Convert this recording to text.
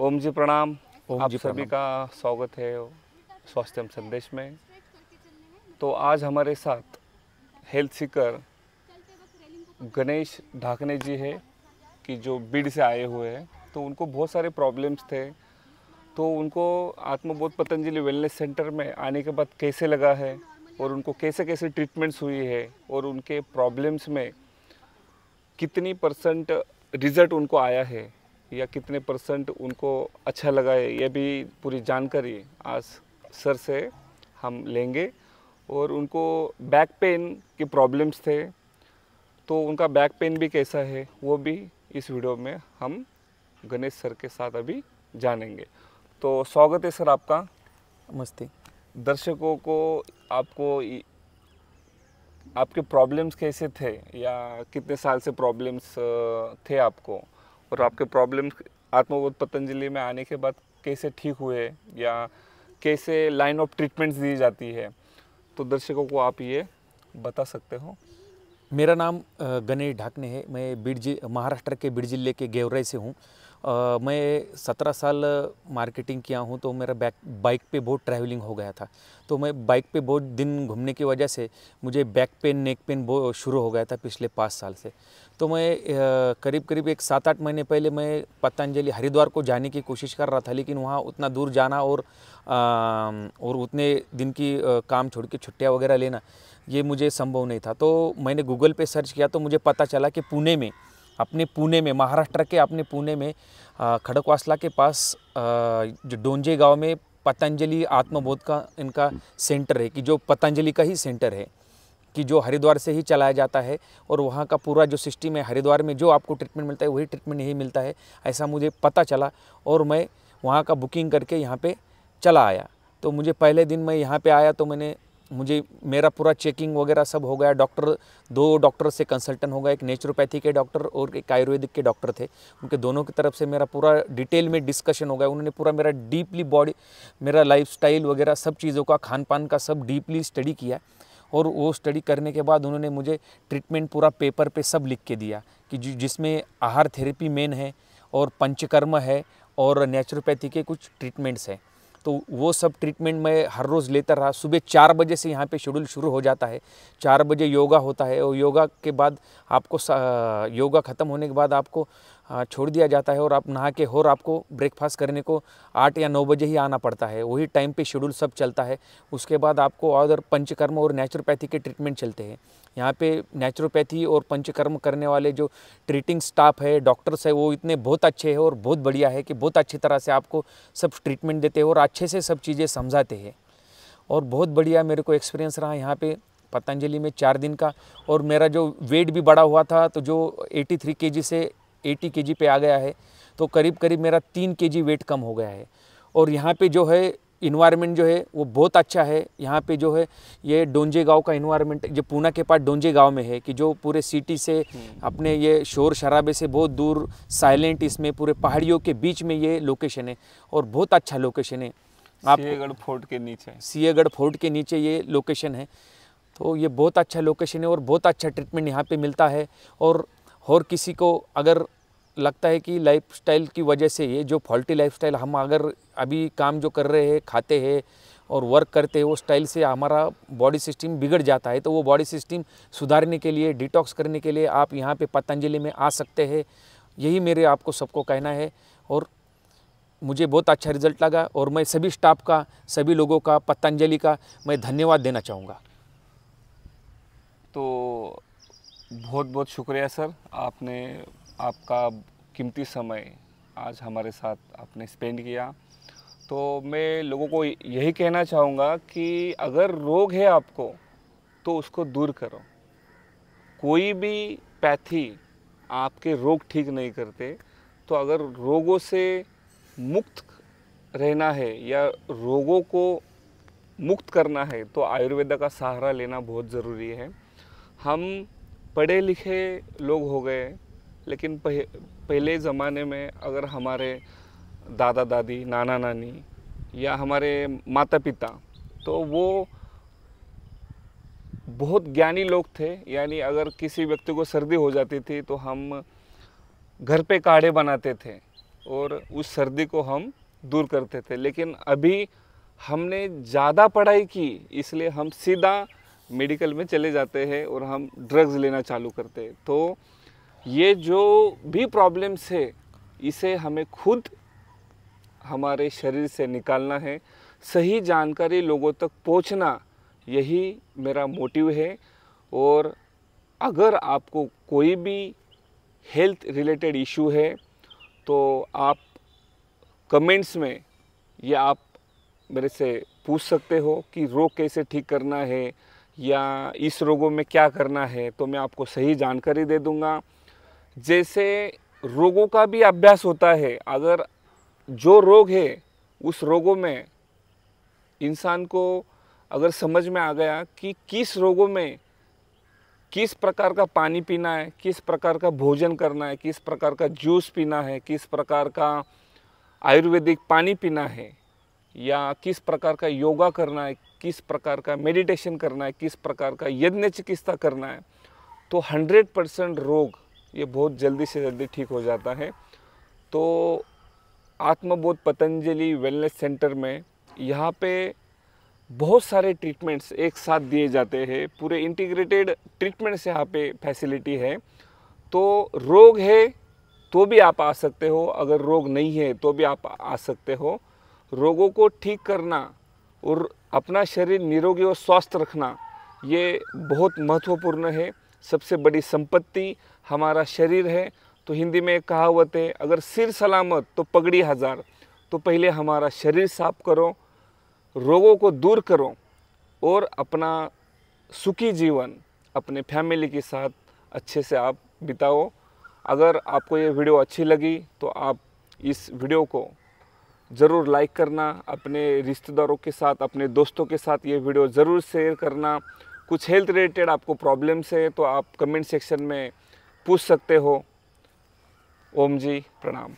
ओम जी प्रणाम ओम आप जी सभी का स्वागत है स्वास्थ्यम संदेश में तो आज हमारे साथ हेल्थ सीकर गणेश ढाकने जी है कि जो बीड से आए हुए हैं तो उनको बहुत सारे प्रॉब्लम्स थे तो उनको आत्मबोध पतंजलि वेलनेस सेंटर में आने के बाद कैसे लगा है और उनको कैसे कैसे ट्रीटमेंट्स हुई है और उनके प्रॉब्लम्स में कितनी परसेंट रिज़ल्ट उनको आया है या कितने परसेंट उनको अच्छा लगा है ये भी पूरी जानकारी आज सर से हम लेंगे और उनको बैक पेन के प्रॉब्लम्स थे तो उनका बैक पेन भी कैसा है वो भी इस वीडियो में हम गणेश सर के साथ अभी जानेंगे तो स्वागत है सर आपका नमस्ते दर्शकों को आपको आपके प्रॉब्लम्स कैसे थे या कितने साल से प्रॉब्लम्स थे आपको और आपके प्रॉब्लम्स आत्मबोध पतंजलि में आने के बाद कैसे ठीक हुए या कैसे लाइन ऑफ ट्रीटमेंट्स दी जाती है तो दर्शकों को आप ये बता सकते हो मेरा नाम गणेश ढाकने है मैं बीड महाराष्ट्र के बीड जिले के गेवराई से हूँ आ, मैं सत्रह साल मार्केटिंग किया हूँ तो मेरा बैक बाइक पे बहुत ट्रैवलिंग हो गया था तो मैं बाइक पे बहुत दिन घूमने की वजह से मुझे बैक पेन नेक पेन बहुत शुरू हो गया था पिछले पाँच साल से तो मैं करीब करीब एक सात आठ महीने पहले मैं पतंजलि हरिद्वार को जाने की कोशिश कर रहा था लेकिन वहाँ उतना दूर जाना और आ, और उतने दिन की काम छोड़ के छुट्टियाँ वगैरह लेना ये मुझे संभव नहीं था तो मैंने गूगल पे सर्च किया तो मुझे पता चला कि पुणे में अपने पुणे में महाराष्ट्र के अपने पुणे में खड़कवासला के पास जो डोंजे गांव में पतंजलि आत्मबोध का इनका सेंटर है कि जो पतंजलि का ही सेंटर है कि जो हरिद्वार से ही चलाया जाता है और वहाँ का पूरा जो सिस्टम है हरिद्वार में जो आपको ट्रीटमेंट मिलता है वही ट्रीटमेंट यही मिलता है ऐसा मुझे पता चला और मैं वहाँ का बुकिंग करके यहाँ पे चला आया तो मुझे पहले दिन मैं यहाँ पे आया तो मैंने मुझे मेरा पूरा चेकिंग वगैरह सब हो गया डॉक्टर दो डॉक्टर से कंसल्टेंट हो गया एक नेचुरोपैथी के डॉक्टर और एक आयुर्वेदिक के डॉक्टर थे उनके दोनों की तरफ से मेरा पूरा डिटेल में डिस्कशन हो गया उन्होंने पूरा मेरा डीपली बॉडी मेरा लाइफ वगैरह सब चीज़ों का खान पान का सब डीपली स्टडी किया और वो स्टडी करने के बाद उन्होंने मुझे ट्रीटमेंट पूरा पेपर पर सब लिख के दिया कि जिसमें आहार थेरेपी मेन है और पंचकर्म है और नेचुरोपैथी के कुछ ट्रीटमेंट्स हैं तो वो सब ट्रीटमेंट मैं हर रोज़ लेता रहा सुबह चार बजे से यहाँ पे शेड्यूल शुरू हो जाता है चार बजे योगा होता है और योगा के बाद आपको योगा ख़त्म होने के बाद आपको हाँ, छोड़ दिया जाता है और आप नहा के और आपको ब्रेकफास्ट करने को आठ या नौ बजे ही आना पड़ता है वही टाइम पे शेड्यूल सब चलता है उसके बाद आपको अदर पंचकर्म और नेचुरोपैथी के ट्रीटमेंट चलते हैं यहाँ पे नेचुरोपैथी और पंचकर्म करने वाले जो ट्रीटिंग स्टाफ है डॉक्टर्स है वो इतने बहुत अच्छे हैं और बहुत बढ़िया है कि बहुत अच्छी तरह से आपको सब ट्रीटमेंट देते हैं और अच्छे से सब चीज़ें समझाते हैं और बहुत बढ़िया मेरे को एक्सपीरियंस रहा यहाँ पर पतंजलि में चार दिन का और मेरा जो वेट भी बड़ा हुआ था तो जो 83 केजी से एटी के पे आ गया है तो करीब करीब मेरा तीन के वेट कम हो गया है और यहाँ पे जो है इन्वायरमेंट जो है वो बहुत अच्छा है यहाँ पे जो है ये डोंजे गांव का इन्वायरमेंट जो पूना के पास डोंजे गांव में है कि जो पूरे सिटी से हम्म। अपने ये शोर शराबे से बहुत दूर साइलेंट इसमें पूरे पहाड़ियों के बीच में ये लोकेशन है और बहुत अच्छा लोकेशन है आप सियागढ़ फोर्ट के नीचे सियागढ़ फोर्ट के नीचे ये लोकेशन है तो ये बहुत अच्छा लोकेशन है और बहुत अच्छा ट्रीटमेंट यहाँ पे मिलता है और और किसी को अगर लगता है कि लाइफस्टाइल की वजह से ये जो फॉल्टी लाइफस्टाइल हम अगर अभी काम जो कर रहे हैं खाते हैं और वर्क करते हैं वो स्टाइल से हमारा बॉडी सिस्टम बिगड़ जाता है तो वो बॉडी सिस्टम सुधारने के लिए डिटॉक्स करने के लिए आप यहाँ पे पतंजलि में आ सकते हैं यही मेरे आपको सबको कहना है और मुझे बहुत अच्छा रिजल्ट लगा और मैं सभी स्टाफ का सभी लोगों का पतंजलि का मैं धन्यवाद देना चाहूँगा तो बहुत बहुत शुक्रिया सर आपने आपका कीमती समय आज हमारे साथ आपने स्पेंड किया तो मैं लोगों को यही कहना चाहूँगा कि अगर रोग है आपको तो उसको दूर करो कोई भी पैथी आपके रोग ठीक नहीं करते तो अगर रोगों से मुक्त रहना है या रोगों को मुक्त करना है तो आयुर्वेदा का सहारा लेना बहुत ज़रूरी है हम पढ़े लिखे लोग हो गए लेकिन पह, पहले ज़माने में अगर हमारे दादा दादी नाना नानी या हमारे माता पिता तो वो बहुत ज्ञानी लोग थे यानी अगर किसी व्यक्ति को सर्दी हो जाती थी तो हम घर पे काढ़े बनाते थे और उस सर्दी को हम दूर करते थे लेकिन अभी हमने ज़्यादा पढ़ाई की इसलिए हम सीधा मेडिकल में चले जाते हैं और हम ड्रग्स लेना चालू करते हैं तो ये जो भी प्रॉब्लम्स है इसे हमें खुद हमारे शरीर से निकालना है सही जानकारी लोगों तक पहुंचना यही मेरा मोटिव है और अगर आपको कोई भी हेल्थ रिलेटेड इशू है तो आप कमेंट्स में या आप मेरे से पूछ सकते हो कि रोग कैसे ठीक करना है या इस रोगों में क्या करना है तो मैं आपको सही जानकारी दे दूंगा जैसे रोगों का भी अभ्यास होता है अगर जो रोग है उस रोगों में इंसान को अगर समझ में आ गया कि किस रोगों में किस प्रकार का पानी पीना है किस प्रकार का भोजन करना है किस प्रकार का जूस पीना है किस प्रकार का आयुर्वेदिक पानी पीना है या किस प्रकार का योगा करना है किस प्रकार का मेडिटेशन करना है किस प्रकार का यज्ञ चिकित्सा करना है तो 100 परसेंट रोग ये बहुत जल्दी से जल्दी ठीक हो जाता है तो आत्मबोध पतंजलि वेलनेस सेंटर में यहाँ पे बहुत सारे ट्रीटमेंट्स एक साथ दिए जाते हैं पूरे इंटीग्रेटेड ट्रीटमेंट्स यहाँ पे फैसिलिटी है तो रोग है तो भी आप आ सकते हो अगर रोग नहीं है तो भी आप आ सकते हो रोगों को ठीक करना और अपना शरीर निरोगी और स्वस्थ रखना ये बहुत महत्वपूर्ण है सबसे बड़ी संपत्ति हमारा शरीर है तो हिंदी में कहावत है अगर सिर सलामत तो पगड़ी हज़ार तो पहले हमारा शरीर साफ करो रोगों को दूर करो और अपना सुखी जीवन अपने फैमिली के साथ अच्छे से आप बिताओ अगर आपको ये वीडियो अच्छी लगी तो आप इस वीडियो को ज़रूर लाइक करना अपने रिश्तेदारों के साथ अपने दोस्तों के साथ ये वीडियो ज़रूर शेयर करना कुछ हेल्थ रिलेटेड आपको प्रॉब्लम्स है तो आप कमेंट सेक्शन में पूछ सकते हो ओम जी प्रणाम